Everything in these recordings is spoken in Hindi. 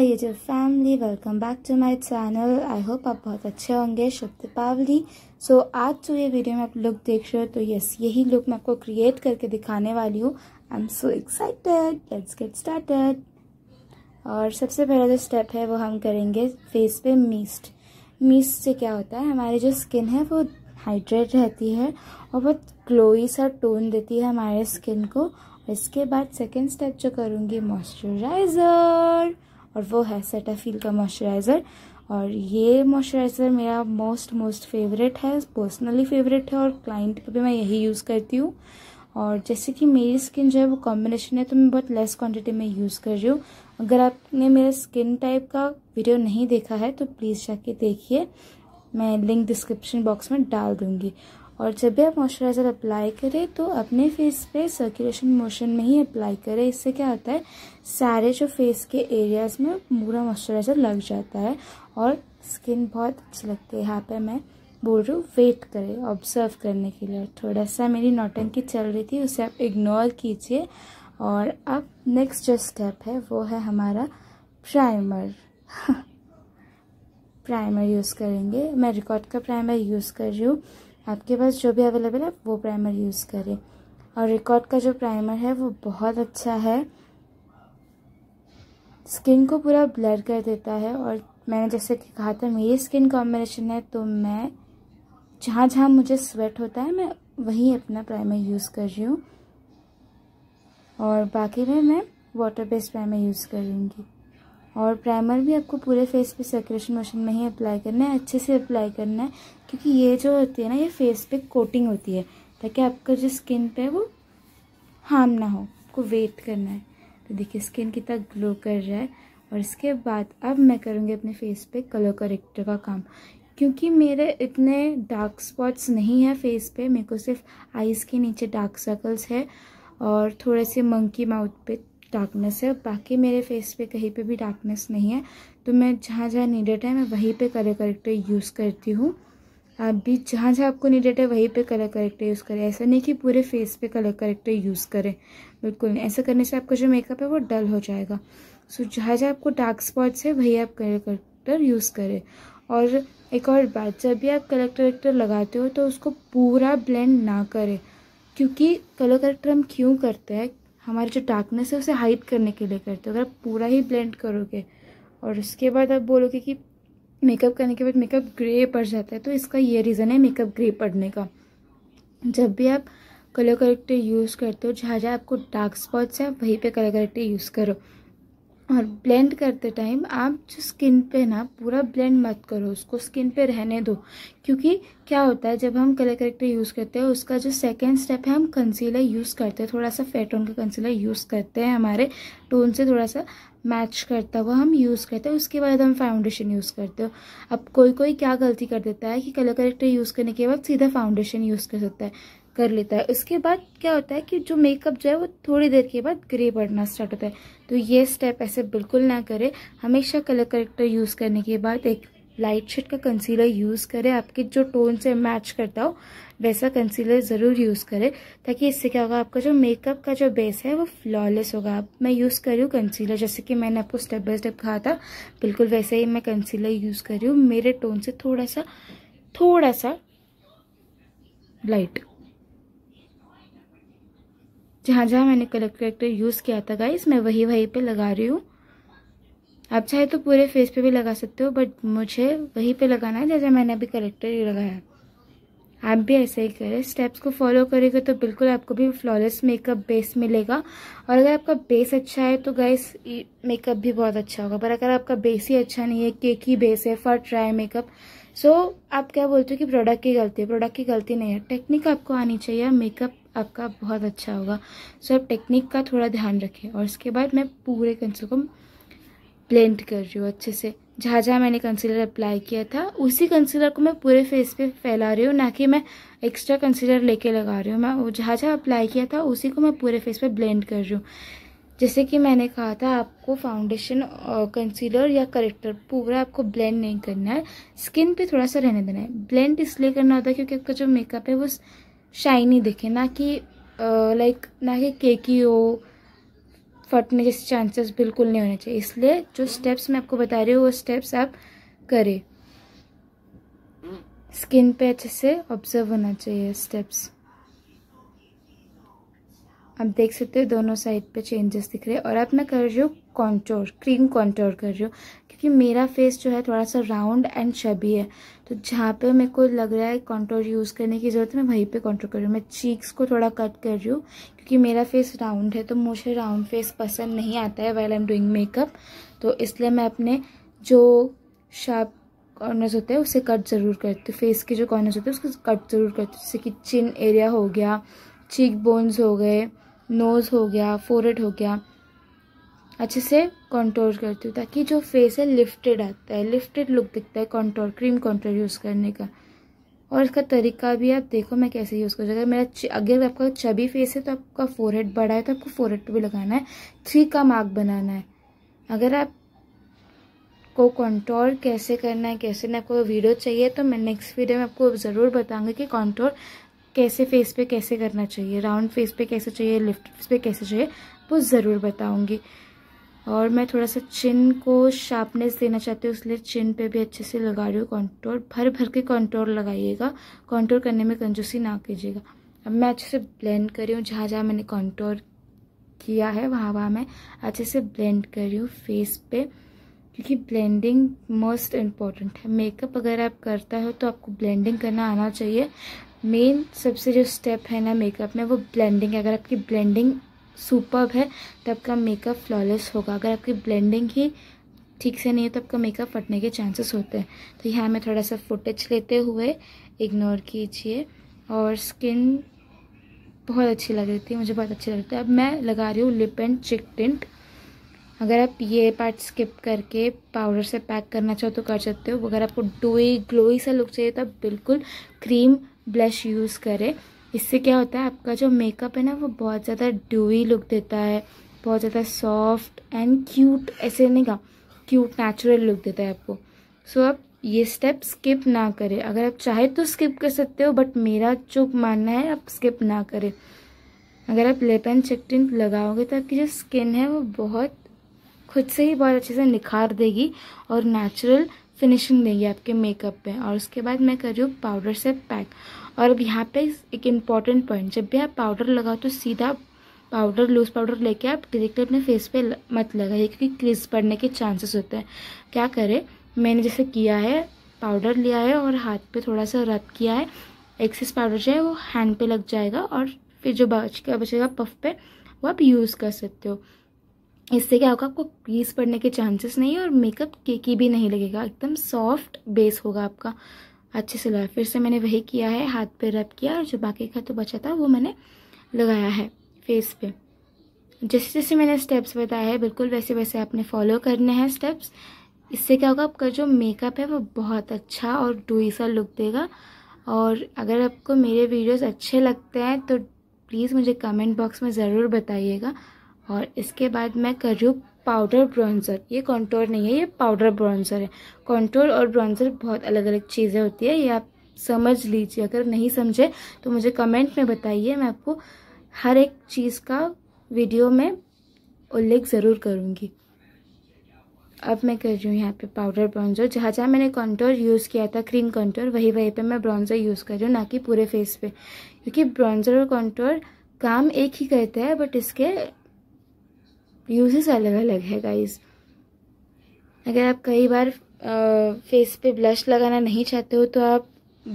hi YouTube family welcome back to my channel I hope आप बहुत अच्छे होंगे शुभ दीपावली सो आज जो ये वीडियो में आप लुक देख रहे हो तो यस यही लुक मैं आपको क्रिएट करके दिखाने वाली हूँ I am so excited let's get started और सबसे पहला जो स्टेप है वो हम करेंगे फेस पे मिस्ट मिस्ट से क्या होता है हमारी जो स्किन है वो हाइड्रेट रहती है और बहुत ग्लोई सा टोन देती है हमारे स्किन को इसके बाद सेकेंड स्टेप जो करूँगी मॉइस्चराइज़र और वो है सेटाफील का मॉइस्चराइज़र और ये मॉइस्चराइज़र मेरा मोस्ट मोस्ट फेवरेट है पर्सनली फेवरेट है और क्लाइंट पे भी मैं यही यूज़ करती हूँ और जैसे कि मेरी स्किन जो है वो कॉम्बिनेशन है तो मैं बहुत लेस क्वांटिटी में यूज़ कर रही हूँ अगर आपने मेरा स्किन टाइप का वीडियो नहीं देखा है तो प्लीज़ जाके देखिए मैं लिंक डिस्क्रिप्शन बॉक्स में डाल दूँगी और जब भी आप मॉइस्चराइज़र अप्लाई करें तो अपने फेस पे सर्कुलेशन मोशन में ही अप्लाई करें इससे क्या होता है सारे जो फेस के एरियाज़ में पूरा मॉइस्चराइज़र लग जाता है और स्किन बहुत अच्छी लगती है यहाँ पे मैं बोल रही हूँ वेट करें ऑब्जर्व करने के लिए थोड़ा सा मेरी नौटंकी चल रही थी उसे आप इग्नोर कीजिए और अब नेक्स्ट जो स्टेप है वो है हमारा प्राइमर प्राइमर यूज़ करेंगे मैं रिकॉर्ड का प्राइमर यूज़ कर रही हूँ आपके पास जो भी अवेलेबल है वो प्राइमर यूज़ करें और रिकॉर्ड का जो प्राइमर है वो बहुत अच्छा है स्किन को पूरा ब्लर कर देता है और मैंने जैसे कि कहा था मेरी स्किन कॉम्बिनेशन है तो मैं जहाँ जहाँ मुझे स्वेट होता है मैं वहीं अपना प्राइमर यूज़ कर रही हूँ और बाकी में मैं वाटर बेस्ड प्राइमर यूज़ करूँगी और प्राइमर भी आपको पूरे फेस पे सेक्रेशन मोशन में ही अप्लाई करना है अच्छे से अप्लाई करना है क्योंकि ये जो होती है ना ये फेस पे कोटिंग होती है ताकि आपका जो स्किन पे वो हार्म ना हो आपको वेट करना है तो देखिए स्किन कितना ग्लो कर रहा है और इसके बाद अब मैं करूँगी अपने फेस पे कलर करेक्टर का काम क्योंकि मेरे इतने डार्क स्पॉट्स नहीं है फेस पे मेरे को सिर्फ आइज़ के नीचे डार्क सर्कल्स है और थोड़े से मंकी माउथ पे डार्कनेस है बाकी मेरे फेस पे कहीं पे भी डार्कनेस नहीं है तो मैं जहाँ जहाँ नीडेड है मैं वहीं पे कलर करेक्टर यूज़ करती हूँ आप भी जहाँ जहाँ आपको नीडेड है वहीं पे कलर करेक्टर यूज़ करें ऐसा नहीं कि पूरे फेस पे कलर करेक्टर यूज़ करें बिल्कुल नहीं ऐसा करने से आपका जो मेकअप है वो डल हो जाएगा सो जहाँ जहाँ आपको डार्क स्पॉट्स है वही आप कलर करेक्टर यूज़ करें और एक और बात जब भी आप कलर करेक्टर लगाते हो तो उसको पूरा ब्लेंड ना करें क्योंकि कलर करेक्टर हम क्यों करते हैं हमारी जो डार्कनेस है उसे हाइड करने के लिए करते हो अगर आप पूरा ही ब्लेंड करोगे और उसके बाद आप बोलोगे कि मेकअप करने के बाद मेकअप ग्रे पड़ जाता है तो इसका ये रीज़न है मेकअप ग्रे पड़ने का जब भी आप कलर करेक्टर यूज़ करते हो जहाँ जहाँ आपको डार्क स्पॉट्स है वहीं पे कलर करेक्टर यूज़ करो और ब्लेंड करते टाइम आप जो स्किन पे ना पूरा ब्लेंड मत करो उसको स्किन पे रहने दो क्योंकि क्या होता है जब हम कलर करेक्टर यूज़ करते हैं उसका जो सेकेंड स्टेप है हम कंसीलर यूज़ करते हैं थोड़ा सा फेटोन का कंसीलर यूज़ करते हैं हमारे टोन से थोड़ा सा मैच करता हुआ हम यूज़ करते हैं उसके बाद हम फाउंडेशन यूज़ करते हो अब कोई कोई क्या गलती कर देता है कि कलर करेक्टर यूज़ करने के बाद सीधा फाउंडेशन यूज़ कर सकता है कर लेता है उसके बाद क्या होता है कि जो मेकअप जो है वो थोड़ी देर के बाद ग्रे बढ़ना स्टार्ट होता है तो ये स्टेप ऐसे बिल्कुल ना करें हमेशा कलर करेक्टर यूज़ करने के बाद एक लाइट शेड का कंसीलर यूज़ करें आपके जो टोन से मैच करता हो वैसा कंसीलर ज़रूर यूज़ करें ताकि इससे क्या होगा आपका जो मेकअप का जो बेस है वो फ्लॉलेस होगा आप मैं यूज़ कर रही हूँ कंसीलर जैसे कि मैंने आपको स्टेप बाय स्टेप कहा था बिल्कुल वैसे ही मैं कंसीलर यूज़ कर रही हूँ मेरे टोन से थोड़ा सा थोड़ा सा लाइट जहाँ जहाँ मैंने कलर करेक्टर यूज़ किया था गाइस मैं वही वही पे लगा रही हूँ आप चाहे तो पूरे फेस पे भी लगा सकते हो बट मुझे वही पे लगाना है जैसे मैंने अभी करेक्टर लगाया आप भी ऐसे ही करें स्टेप्स को फॉलो करेंगे तो बिल्कुल आपको भी फ्लॉलेस मेकअप बेस मिलेगा और अगर आपका बेस अच्छा है तो गाइस मेकअप भी बहुत अच्छा होगा पर अगर आपका बेस ही अच्छा नहीं है केक ही बेस है for try makeup so so, आप क्या बोलते हो कि प्रोडक्ट की गलती है प्रोडक्ट की गलती नहीं है टेक्निक आपको आनी चाहिए मेकअप आपका बहुत अच्छा होगा सो आप टेक्निक का थोड़ा ध्यान रखें और उसके बाद मैं पूरे कंसिल को ब्लेंड कर रही हूँ अच्छे से जहाँ जहाँ मैंने कंसीलर अप्लाई किया था उसी कंसीलर को मैं पूरे फेस पे फैला रही हूँ ना कि मैं एक्स्ट्रा कंसीलर लेके लगा रही हूँ मैं वो जहाँ जहाँ अप्लाई किया था उसी को मैं पूरे फेस पे ब्लेंड कर रही हूँ जैसे कि मैंने कहा था आपको फाउंडेशन कंसीलर या करेक्टर पूरा आपको ब्लेंड नहीं करना है स्किन पर थोड़ा सा रहने देना है ब्लेंड इसलिए करना होता है क्योंकि आपका जो मेकअप है वो शाइनी दिखे ना कि लाइक ना कि केकी हो फटने जैसे चांसेस बिल्कुल नहीं होने चाहिए इसलिए जो स्टेप्स मैं आपको बता रही हूँ वो स्टेप्स आप करें स्किन पे अच्छे से ऑब्जर्व होना चाहिए स्टेप्स आप देख सकते हो दोनों साइड पे चेंजेस दिख रहे हैं और अब मैं कर रही हूँ कॉन्टोर क्रीम कॉन्टोर कर रही हूँ क्योंकि मेरा फेस जो है थोड़ा सा राउंड एंड शबी है तो जहाँ पे मेरे को लग रहा है कॉन्ट्रोल यूज़ करने की ज़रूरत है मैं वहीं पे कॉन्ट्रोल कर रही हूँ मैं चीक्स को थोड़ा कट कर रही हूँ क्योंकि मेरा फेस राउंड है तो मुझे राउंड फेस पसंद नहीं आता है well I am doing makeup तो इसलिए मैं अपने जो शार्प कॉर्नर्स होते हैं उसे कट ज़रूर करती हूँ फेस के जो कॉर्नर्स होते हैं उसको कट ज़रूर करती हूँ जैसे कि चिन एरिया हो गया चीक बोन्स हो गए नोज़ हो गया फोरेड हो गया अच्छे से कंटोर करती हूँ ताकि जो फेस है लिफ्टेड आता है लिफ्टेड लुक दिखता है कंटोर क्रीम कंटोर यूज़ करने का और इसका तरीका भी आप देखो मैं कैसे यूज़ कर अगर मेरा अगर आपका छबी फेस है तो आपका फोरहेड बड़ा है तो आपको फोरहेड पर भी लगाना है थ्री का मार्क बनाना है अगर आप को कंट्रोल कैसे करना है कैसे ना आपको वीडियो चाहिए तो मैं नेक्स्ट वीडियो में आपको ज़रूर बताऊँगी कि कंट्रोल कैसे फेस पे कैसे करना चाहिए राउंड फेस पे कैसे चाहिए लिफ्ट फेस पे कैसे चाहिए वो ज़रूर बताऊँगी और मैं थोड़ा सा चिन को शार्पनेस देना चाहती हूँ इसलिए चिन पे भी अच्छे से लगा रही हूँ कॉन्टोर भर भर के कॉन्टोर लगाइएगा कॉन्टोर करने में कंजूसी ना कीजिएगा अब मैं अच्छे से ब्लेंड कर रही हूँ जहाँ जहाँ मैंने कॉन्टोर किया है वहाँ वहाँ मैं अच्छे से ब्लेंड कर रही हूँ फेस पे क्योंकि ब्लेंडिंग मोस्ट इम्पॉर्टेंट है मेकअप अगर आप करता हो तो आपको ब्लेंडिंग करना आना चाहिए मेन सबसे जो स्टेप है ना मेकअप में वो ब्लेंडिंग है अगर आपकी ब्लेंडिंग सुपर है तो आपका मेकअप फ्लॉलेस होगा अगर आपकी ब्लेंडिंग ही ठीक से नहीं है तो आपका मेकअप फटने के चांसेस होते हैं तो यहाँ मैं थोड़ा सा फुटेज लेते हुए इग्नोर कीजिए और स्किन बहुत अच्छी लग रही थी मुझे बहुत अच्छी लग रही थी अब मैं लगा रही हूँ लिप एंड चिक टिंट अगर आप ये पार्ट स्किप करके पाउडर से पैक करना चाहो तो कर सकते हो अगर आपको डोई ग्लोई सा लुक चाहिए तो आप बिल्कुल क्रीम ब्लश यूज़ करें इससे क्या होता है आपका जो मेकअप है ना वो बहुत ज़्यादा ड्यूई लुक देता है बहुत ज़्यादा सॉफ्ट एंड क्यूट ऐसे नहीं कहा क्यूट नेचुरल लुक देता है आपको सो so, आप ये स्टेप स्किप ना करें अगर आप चाहे तो स्किप कर सकते हो बट मेरा जो मानना है आप स्किप ना करें अगर आप लिप एंड चेक टिंट लगाओगे तो आपकी जो स्किन है वो बहुत खुद से ही बहुत अच्छे से निखार देगी और नेचुरल फिनिशिंग देगी आपके मेकअप पे और उसके बाद मैं कर रही हूँ पाउडर से पैक और अब यहाँ पे एक इम्पॉर्टेंट पॉइंट जब भी आप पाउडर लगाओ तो सीधा पाउडर लूज़ पाउडर लेके आप डायरेक्टली अपने फेस पे मत लगाइए क्योंकि क्रीज पड़ने के चांसेस होते हैं क्या करें मैंने जैसे किया है पाउडर लिया है और हाथ पे थोड़ा सा रब किया है एक्सेस पाउडर जो है वो हैंड पे लग जाएगा और फिर जो बच बचेगा पफ पे वो आप यूज़ कर सकते हो इससे क्या होगा आपको क्रीज पड़ने के चांसेस नहीं और मेकअप केकी भी नहीं लगेगा एकदम सॉफ्ट बेस होगा आपका अच्छे से लगाया फिर से मैंने वही किया है हाथ पे रब किया और जो बाकी का तो बचा था वो मैंने लगाया है फेस पे जैसे जैसे मैंने स्टेप्स बताए हैं बिल्कुल वैसे वैसे आपने फॉलो करने हैं स्टेप्स इससे क्या होगा आपका जो मेकअप है वो बहुत अच्छा और डुई सा लुक देगा और अगर आपको मेरे वीडियोज़ अच्छे लगते हैं तो प्लीज़ मुझे कमेंट बॉक्स में ज़रूर बताइएगा और इसके बाद मैं कर रही हूँ पाउडर ब्रॉन्ज़र ये कॉन्ट्रोल नहीं है ये पाउडर ब्रॉन्ज़र है कॉन्ट्रोल और ब्रॉन्ज़र बहुत अलग अलग चीज़ें होती है ये आप समझ लीजिए अगर नहीं समझे तो मुझे कमेंट में बताइए मैं आपको हर एक चीज़ का वीडियो में उल्लेख ज़रूर करूँगी अब मैं कर रही हूँ यहाँ पे पाउडर ब्रॉन्जर जहाँ जहाँ मैंने कॉन्टोर यूज़ किया था क्रीम कॉन्ट्रोल वही वहीं पे मैं ब्रॉन्जर यूज़ कर रही हूँ ना कि पूरे फेस पे क्योंकि ब्रॉन्जर और कॉन्ट्रोल काम एक ही करते हैं बट इसके यूजेस अलग अलग है गाइज़ अगर आप कई बार फेस पे ब्लश लगाना नहीं चाहते हो तो आप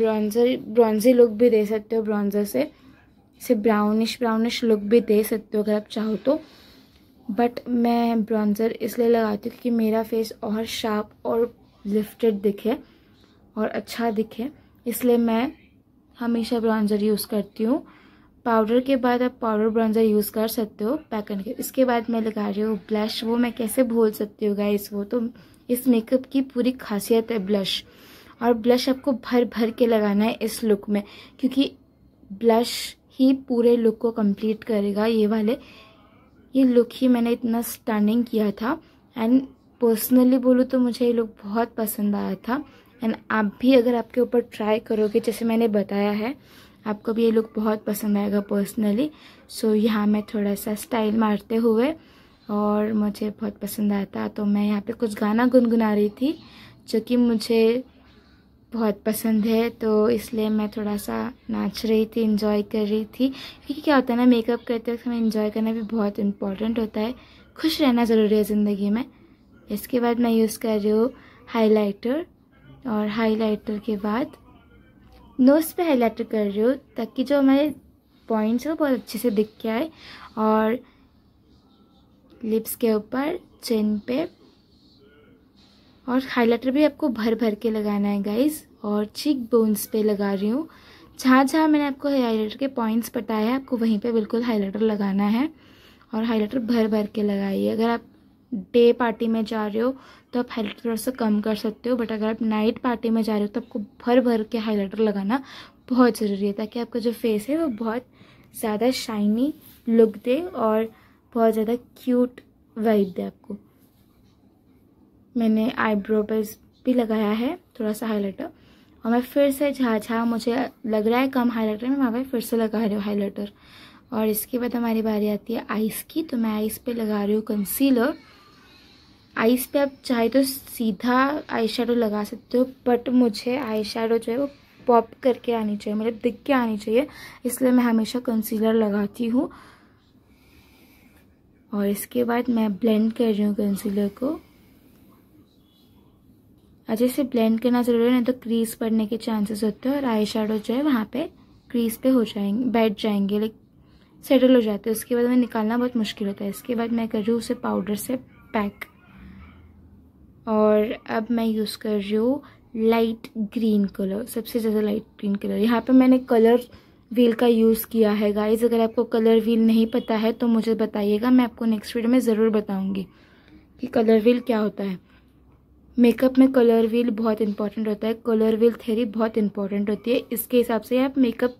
ब्रॉन्जर ब्रॉन्जी लुक भी दे सकते हो ब्रॉन्जर से इसे ब्राउनिश ब्राउनिश लुक भी दे सकते हो अगर आप चाहो तो बट मैं ब्रॉन्जर इसलिए लगाती हूँ क्योंकि मेरा फेस और शार्प और लिफ्टेड दिखे और अच्छा दिखे इसलिए मैं हमेशा ब्रॉन्जर यूज़ करती हूँ पाउडर के बाद आप पाउडर ब्राउन्जर यूज़ कर सकते हो पैक के इसके बाद मैं लगा रही हूँ ब्लश वो मैं कैसे भूल सकती हूँ गाइस वो तो इस मेकअप की पूरी खासियत है ब्लश और ब्लश आपको भर भर के लगाना है इस लुक में क्योंकि ब्लश ही पूरे लुक को कंप्लीट करेगा ये वाले ये लुक ही मैंने इतना स्टनिंग किया था एंड पर्सनली बोलूँ तो मुझे ये लुक बहुत पसंद आया था एंड आप भी अगर आपके ऊपर ट्राई करोगे जैसे मैंने बताया है आपको भी ये लुक बहुत पसंद आएगा पर्सनली सो so, यहाँ मैं थोड़ा सा स्टाइल मारते हुए और मुझे बहुत पसंद आया था तो मैं यहाँ पे कुछ गाना गुनगुना रही थी जो कि मुझे बहुत पसंद है तो इसलिए मैं थोड़ा सा नाच रही थी इन्जॉय कर रही थी क्योंकि क्या होता है ना मेकअप करते वक्त हमें इन्जॉय करना भी बहुत इम्पॉर्टेंट होता है खुश रहना ज़रूरी है ज़िंदगी में इसके बाद मैं यूज़ कर रही हूँ हाईलाइटर और हाईलाइटर के बाद नोज़ पे हाईलाइटर कर रही हूँ ताकि जो हमारे पॉइंट्स हो बहुत अच्छे से दिख के आए और लिप्स के ऊपर चेन पे और हाईलाइटर भी आपको भर भर के लगाना है गाइज और चीक बोन्स पे लगा रही हूँ जहाँ जहाँ मैंने आपको हाईलाइटर के पॉइंट्स बताए हैं आपको वहीं पे बिल्कुल हाईलाइटर लगाना है और हाईलाइटर भर भर के लगाइए अगर आप डे पार्टी में जा रहे हो तो आप हाइलाइटर थोड़ा सा कम कर सकते हो बट अगर आप नाइट पार्टी में जा रहे हो तो आपको भर भर के हाइलाइटर लगाना बहुत ज़रूरी है ताकि आपका जो फेस है वो बहुत ज़्यादा शाइनी लुक दे और बहुत ज़्यादा क्यूट वाइब दे आपको मैंने आईब्रो पे भी लगाया है थोड़ा सा हाईलाइटर और मैं फिर से झा झा मुझे लग रहा है कम हाईलाइटर मैं वहाँ पर फिर से लगा रही हूँ हाईलाइटर और इसके बाद हमारी बारी आती है आइस की तो मैं आइस पे लगा रही हूँ कंसीलर आइस पे आप चाहे तो सीधा आई लगा सकते हो बट मुझे आई जो है वो पॉप करके आनी चाहिए मतलब दिख के आनी चाहिए इसलिए मैं हमेशा कंसीलर लगाती हूँ और इसके बाद मैं ब्लेंड कर रही हूँ कंसीलर को अच्छे से ब्लेंड करना ज़रूरी है नहीं तो क्रीज पड़ने के चांसेस होते हैं और आई जो है वहाँ पे क्रीज पे हो जाएंगे बैठ जाएंगे लाइक सेटल हो जाते हैं उसके बाद में निकालना बहुत मुश्किल होता है इसके बाद मैं कर रही हूँ उसे पाउडर से पैक और अब मैं यूज़ कर रही हूँ लाइट ग्रीन कलर सबसे ज़्यादा लाइट ग्रीन कलर यहाँ पे मैंने कलर व्हील का यूज़ किया है गाइज अगर आपको कलर व्हील नहीं पता है तो मुझे बताइएगा मैं आपको नेक्स्ट वीडियो में ज़रूर बताऊँगी कि कलर व्हील क्या होता है मेकअप में कलर व्हील बहुत इंपॉर्टेंट होता है कलर व्हील थेरी बहुत इंपॉर्टेंट होती है इसके हिसाब से आप मेकअप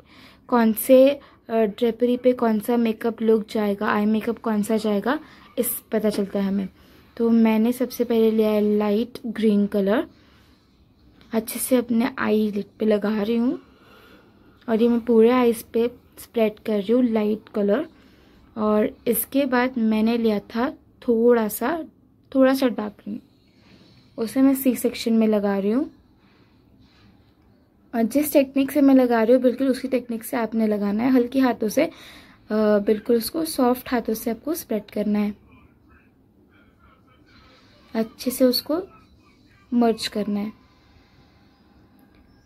कौन से ड्रेपरी पे कौन सा मेकअप लुक जाएगा आई मेकअप कौन सा जाएगा इस पता चलता है हमें तो मैंने सबसे पहले लिया है लाइट ग्रीन कलर अच्छे से अपने आई लिट पे लगा रही हूँ और ये मैं पूरे आईज पे स्प्रेड कर रही हूँ लाइट कलर और इसके बाद मैंने लिया था थोड़ा सा थोड़ा सा डार्क ग्रीन उसे मैं सी सेक्शन में लगा रही हूँ और जिस टेक्निक से मैं लगा रही हूँ बिल्कुल उसी टेक्निक से आपने लगाना है हल्के हाथों से बिल्कुल उसको सॉफ्ट हाथों से आपको स्प्रेड करना है अच्छे से उसको मर्ज करना है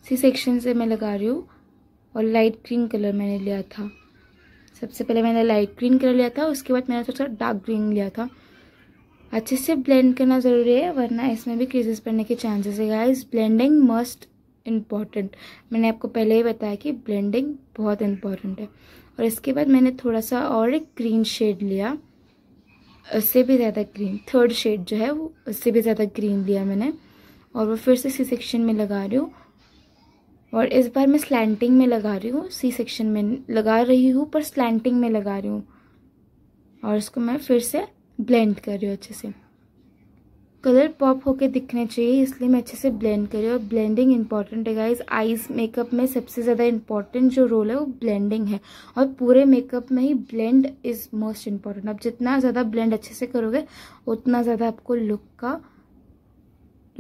सी सेक्शन से मैं लगा रही हूँ और लाइट ग्रीन कलर मैंने लिया था सबसे पहले मैंने लाइट ग्रीन कलर लिया था उसके बाद मैंने थोड़ा सा डार्क ग्रीन लिया था अच्छे से ब्लेंड करना ज़रूरी है वरना इसमें भी क्रीजेस पड़ने के चांसेस है गाइस ब्लेंडिंग मस्ट इम्पॉर्टेंट मैंने आपको पहले ही बताया कि ब्लेंडिंग बहुत इम्पॉर्टेंट है और इसके बाद मैंने थोड़ा सा और एक ग्रीन शेड लिया उससे भी ज़्यादा ग्रीन थर्ड शेड जो है वो उससे भी ज़्यादा ग्रीन लिया मैंने और वो फिर से सी सेक्शन में लगा रही हूँ और इस बार मैं स्लैंटिंग में लगा रही हूँ सी सेक्शन में लगा रही हूँ पर स्लैंटिंग में लगा रही हूँ और इसको मैं फिर से ब्लेंड कर रही हूँ अच्छे से कलर पॉप होके दिखने चाहिए इसलिए मैं अच्छे से ब्लेंड करी और ब्लेंडिंग इंपॉर्टेंट है गाइज आइज़ मेकअप में सबसे ज़्यादा इंपॉर्टेंट जो रोल है वो ब्लेंडिंग है और पूरे मेकअप में ही ब्लेंड इज़ मोस्ट इम्पॉर्टेंट आप जितना ज़्यादा ब्लेंड अच्छे से करोगे उतना ज़्यादा आपको लुक का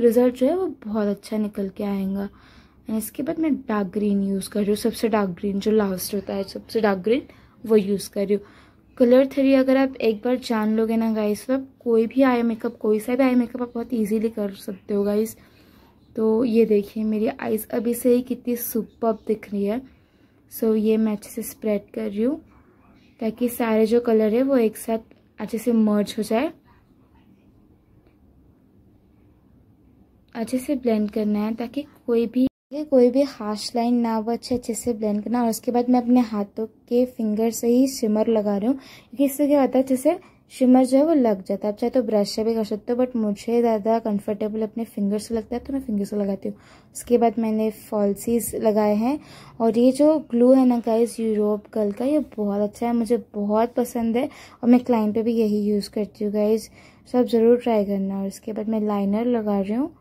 रिज़ल्ट जो है वो बहुत अच्छा निकल के आएगा एंड इसके बाद मैं डार्क ग्रीन यूज़ कर रही हूँ सबसे डार्क ग्रीन जो लास्ट होता है सबसे डार्क ग्रीन वो यूज़ कर रही हूँ कलर थ्री अगर आप एक बार जान लोगे ना गाइस तो आप कोई भी आई मेकअप कोई सा भी आई मेकअप आप बहुत इजीली कर सकते हो गाइस तो ये देखिए मेरी आइज़ अभी से ही कितनी सुपर दिख रही है सो ये मैं अच्छे से स्प्रेड कर रही हूँ ताकि सारे जो कलर है वो एक साथ अच्छे से मर्ज हो जाए अच्छे से ब्लेंड करना है ताकि कोई भी ये कोई भी हार्श लाइन ना हो अच्छे अच्छे से ब्लेंड करना और उसके बाद मैं अपने हाथों के फिंगर से ही शिमर लगा रही हूँ क्योंकि इससे क्या होता है जैसे शिमर जो है वो लग जाता है आप चाहे तो ब्रश से भी कर सकते हो बट मुझे ज़्यादा कंफर्टेबल अपने फिंगर से लगता है तो मैं फिंगर से लगाती हूँ उसके बाद मैंने फॉल्सीज लगाए हैं और ये जो ग्लू है ना गाइस यूरोप गल का ये बहुत अच्छा है मुझे बहुत पसंद है और मैं क्लाइंट पे भी यही यूज़ करती हूँ गाइज सब ज़रूर ट्राई करना और उसके बाद मैं लाइनर लगा रही हूँ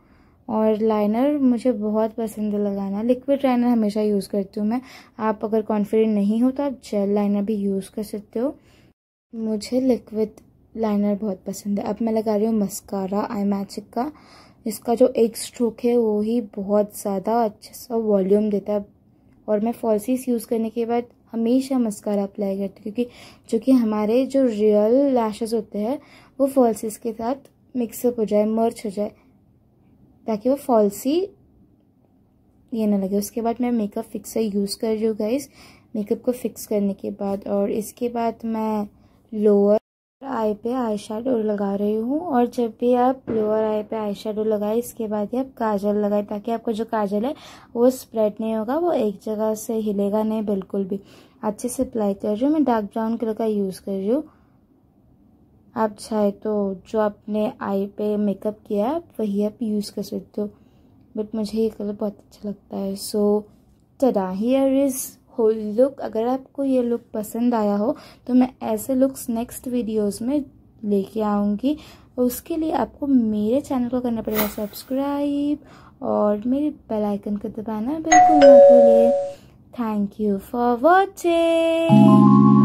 और लाइनर मुझे बहुत पसंद है लगाना लिक्विड लाइनर हमेशा यूज़ करती हूँ मैं आप अगर कॉन्फिडेंट नहीं हो तो आप जेल लाइनर भी यूज़ कर सकते हो मुझे लिक्विड लाइनर बहुत पसंद है अब मैं लगा रही हूँ मस्कारा आई मैजिक का इसका जो एक स्ट्रोक है वो ही बहुत ज़्यादा अच्छा सा वॉल्यूम देता है और मैं फॉल्सीस यूज़ करने के बाद हमेशा मस्कारा अप्लाई करती हूँ क्योंकि चूँकि हमारे जो रियल लैशेज़ होते हैं वो फॉल्सीज के साथ मिक्सअप हो जाए मर्च हो जाए ताकि वो फॉल्सी ये ना लगे उसके बाद मैं मेकअप फिक्सर यूज़ कर रही हूँ गाइस मेकअप को फिक्स करने के बाद और इसके बाद मैं लोअर आई पे आई शेडो लगा रही हूँ और जब भी आप लोअर आई पे आई शेडो लगाए इसके बाद ही आप काजल लगाए ताकि आपका जो काजल है वो स्प्रेड नहीं होगा वो एक जगह से हिलेगा नहीं बिल्कुल भी अच्छे से अप्लाई कर रही हूँ मैं डार्क ब्राउन कलर का यूज़ कर रही हूँ आप चाहे तो जो आपने आई पे मेकअप किया है वही आप यूज़ कर सकते हो बट मुझे ये कलर बहुत अच्छा लगता है so tada here is whole look अगर आपको ये लुक पसंद आया हो तो मैं ऐसे लुक्स नेक्स्ट वीडियोस में लेके आऊँगी उसके लिए आपको मेरे चैनल को करना पड़ेगा सब्सक्राइब और मेरे बेल आइकन को दबाना बिल्कुल थैंक यू फॉर वॉचिंग